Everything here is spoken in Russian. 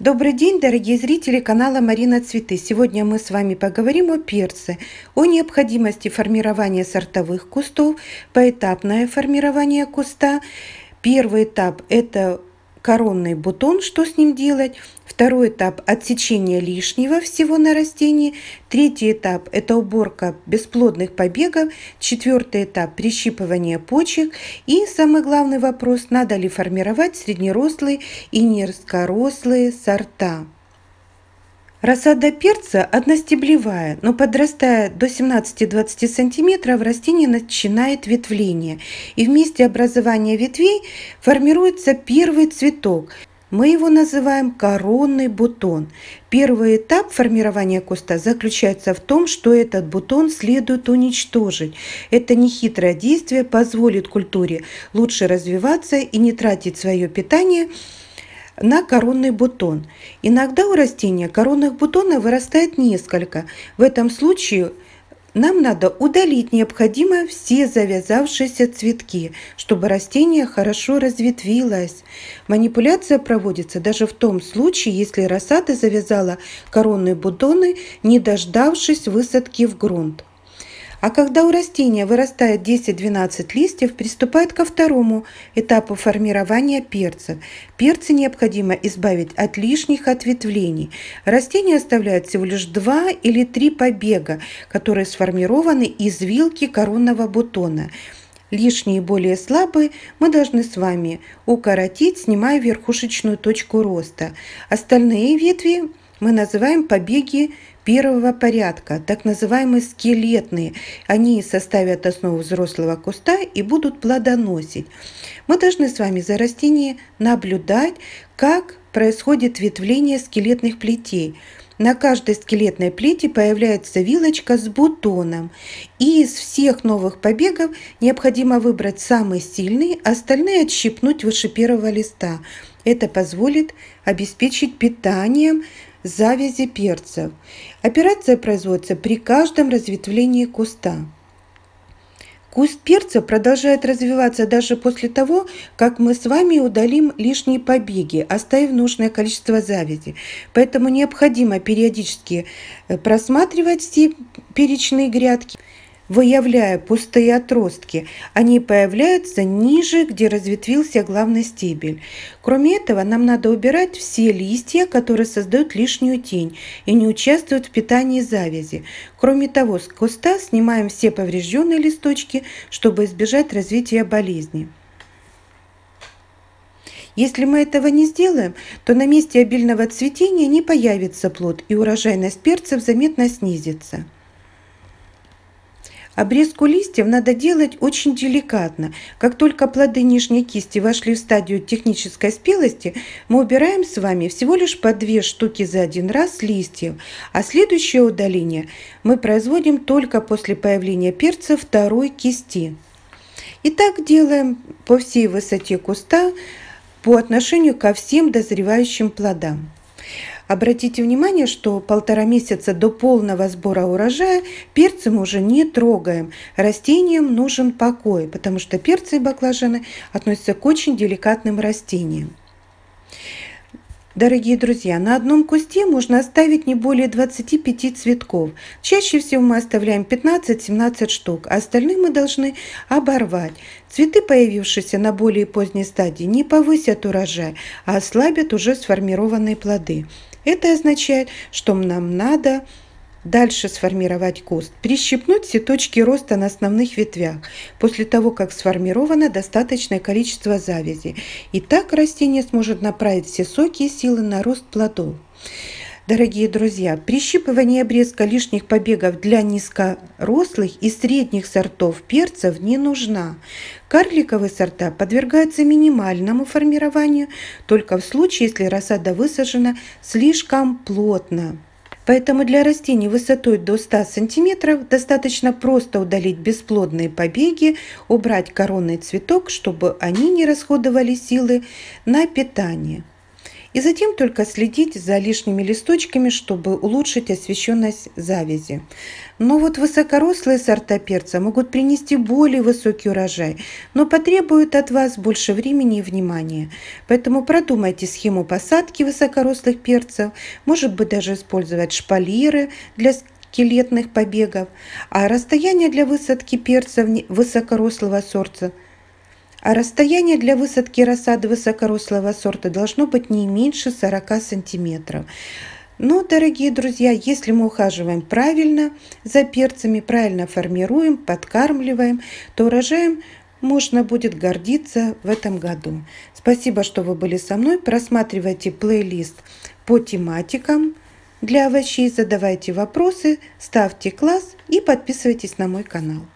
Добрый день, дорогие зрители канала Марина Цветы. Сегодня мы с вами поговорим о перце, о необходимости формирования сортовых кустов, поэтапное формирование куста. Первый этап – это коронный бутон, что с ним делать. Второй этап – отсечение лишнего всего на растении. Третий этап – это уборка бесплодных побегов. Четвертый этап – прищипывание почек. И самый главный вопрос – надо ли формировать среднерослые и низкорослые сорта. Рассада перца одностеблевая, но подрастая до 17-20 см, растение начинает ветвление, и в месте образования ветвей формируется первый цветок. Мы его называем коронный бутон. Первый этап формирования куста заключается в том, что этот бутон следует уничтожить. Это нехитрое действие позволит культуре лучше развиваться и не тратить свое питание – на коронный бутон. Иногда у растения коронных бутонов вырастает несколько. В этом случае нам надо удалить необходимо все завязавшиеся цветки, чтобы растение хорошо разветвилось. Манипуляция проводится даже в том случае, если рассада завязала коронные бутоны, не дождавшись высадки в грунт. А когда у растения вырастает 10-12 листьев, приступает ко второму этапу формирования перца. Перцы необходимо избавить от лишних ответвлений. Растение оставляет всего лишь 2 или 3 побега, которые сформированы из вилки коронного бутона. Лишние более слабые мы должны с вами укоротить, снимая верхушечную точку роста. Остальные ветви мы называем побеги первого порядка, так называемые скелетные. Они составят основу взрослого куста и будут плодоносить. Мы должны с вами за растение наблюдать, как происходит ветвление скелетных плетей. На каждой скелетной плите появляется вилочка с бутоном. И из всех новых побегов необходимо выбрать самый сильный, остальные отщипнуть выше первого листа. Это позволит обеспечить питанием завязи перцев. Операция производится при каждом разветвлении куста. Куст перца продолжает развиваться даже после того, как мы с вами удалим лишние побеги, оставив нужное количество завязи. Поэтому необходимо периодически э, просматривать все перечные грядки, выявляя пустые отростки. Они появляются ниже, где разветвился главный стебель. Кроме этого, нам надо убирать все листья, которые создают лишнюю тень и не участвуют в питании завязи. Кроме того, с куста снимаем все поврежденные листочки, чтобы избежать развития болезни. Если мы этого не сделаем, то на месте обильного цветения не появится плод и урожайность перцев заметно снизится. Обрезку листьев надо делать очень деликатно. Как только плоды нижней кисти вошли в стадию технической спелости, мы убираем с вами всего лишь по две штуки за один раз листьев, а следующее удаление мы производим только после появления перца второй кисти. И так делаем по всей высоте куста по отношению ко всем дозревающим плодам. Обратите внимание, что полтора месяца до полного сбора урожая перцы мы уже не трогаем. Растениям нужен покой, потому что перцы и баклажаны относятся к очень деликатным растениям. Дорогие друзья, на одном кусте можно оставить не более 25 цветков. Чаще всего мы оставляем 15-17 штук, а остальные мы должны оборвать. Цветы, появившиеся на более поздней стадии, не повысят урожай, а ослабят уже сформированные плоды. Это означает, что нам надо Дальше сформировать куст. Прищипнуть все точки роста на основных ветвях после того, как сформировано достаточное количество завязи. И так растение сможет направить все соки и силы на рост плодов. Дорогие друзья, прищипывание обрезка лишних побегов для низкорослых и средних сортов перцев не нужна. Карликовые сорта подвергаются минимальному формированию только в случае, если рассада высажена слишком плотно. Поэтому для растений высотой до 100 см достаточно просто удалить бесплодные побеги, убрать коронный цветок, чтобы они не расходовали силы на питание. И затем только следить за лишними листочками, чтобы улучшить освещенность завязи. Но вот высокорослые сорта перца могут принести более высокий урожай, но потребуют от вас больше времени и внимания. Поэтому продумайте схему посадки высокорослых перцев, может быть даже использовать шпалеры для скелетных побегов, а расстояние для высадки перцев высокорослого сорта – а расстояние для высадки рассады высокорослого сорта должно быть не меньше 40 сантиметров. Но, ну, дорогие друзья, если мы ухаживаем правильно за перцами, правильно формируем, подкармливаем, то урожаем можно будет гордиться в этом году. Спасибо, что вы были со мной. Просматривайте плейлист по тематикам для овощей, задавайте вопросы, ставьте класс и подписывайтесь на мой канал.